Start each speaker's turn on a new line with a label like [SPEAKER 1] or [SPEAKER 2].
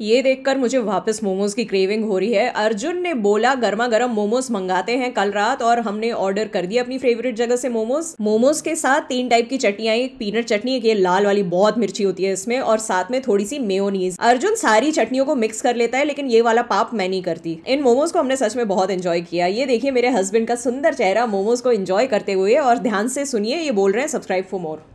[SPEAKER 1] ये देखकर मुझे वापस मोमोज की क्रेविंग हो रही है अर्जुन ने बोला गर्मा गर्म मोमोज मंगाते हैं कल रात और हमने ऑर्डर कर दिया अपनी फेवरेट जगह से मोमोज मोमोज के साथ तीन टाइप की चटनियां एक पीनट चटनी एक ये लाल वाली बहुत मिर्ची होती है इसमें और साथ में थोड़ी सी मेयोनीज अर्जुन सारी चटनियों को मिक्स कर लेता है लेकिन ये वाला पाप मैं नहीं करती इन मोमोज को हमने सच में बहुत एंजॉय किया ये देखिए मेरे हस्बैंड का सुंदर चेहरा मोमोज को एंजॉय करते हुए और ध्यान से सुनिए ये बोल रहे हैं सब्सक्राइब फॉर मोर